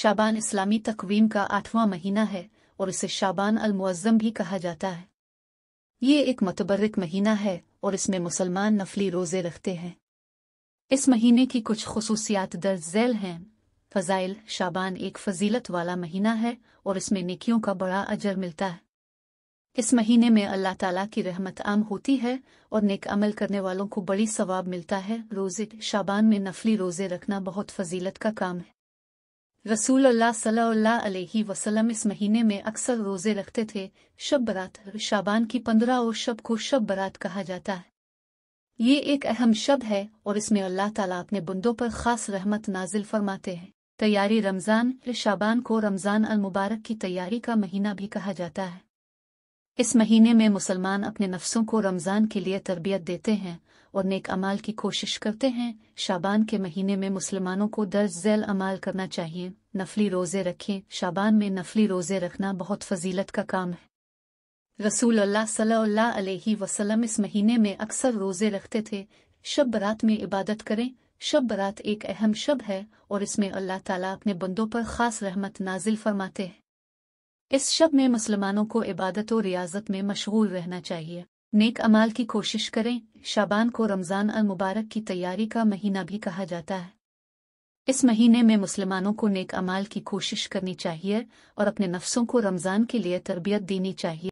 शाबान इस्लामी तकवीम का आठवां महीना है और इसे शाबान अल अलमुअम भी कहा जाता है ये एक मतबरक महीना है और इसमें मुसलमान नफली रोज़े रखते हैं इस महीने की कुछ खसूसियात दर्ज झैल हैं फ़जाइल शाबान एक फजीलत वाला महीना है और इसमें निकियों का बड़ा अजर मिलता है इस महीने में अल्लाह ताला की रहमत आम होती है और नेक अमल करने वालों को बड़ी सवाब मिलता है रोज़े शाबान में नफली रोज़े रखना बहुत फजीलत का काम है रसूल सल्लल्लाहु अलैहि वसल्लम इस महीने में अक्सर रोजे रखते थे शब बरात शाबान की पंद्रह और शब को शब बरात कहा जाता है ये एक अहम शब है और इसमें अल्लाह ताला अपने बुंदों पर खास रहमत नाजिल फरमाते हैं तैयारी रमज़ान शाबान को रमज़ान अल मुबारक की तैयारी का महीना भी कहा जाता है इस महीने में मुसलमान अपने नफ्सों को रमज़ान के लिए तरबियत देते हैं और नेक अमाल की कोशिश करते हैं शाबान के महीने में मुसलमानों को दर्ज झैल अमाल करना चाहिए नफली रोज़े रखें शाबान में नफली रोज़े रखना बहुत फजीलत का काम है रसूल अल्लाह सल्लल्लाहु अलैहि वसल्लम इस महीने में अक्सर रोज़े रखते थे शब बरात में इबादत करें शब बरात एक अहम शब है और इसमें अल्लाह ताला अपने बंदों पर ख़ास रहमत नाजिल फरमाते हैं इस शब में मुसलमानों को इबादत और रियाजत में मशगूल रहना चाहिए नेक अमाल की कोशिश करें शाबान को रमज़ान अल मुबारक की तैयारी का महीना भी कहा जाता है इस महीने में मुसलमानों को नेक अमाल की कोशिश करनी चाहिए और अपने नफ्सों को रमज़ान के लिए तरबियत देनी चाहिए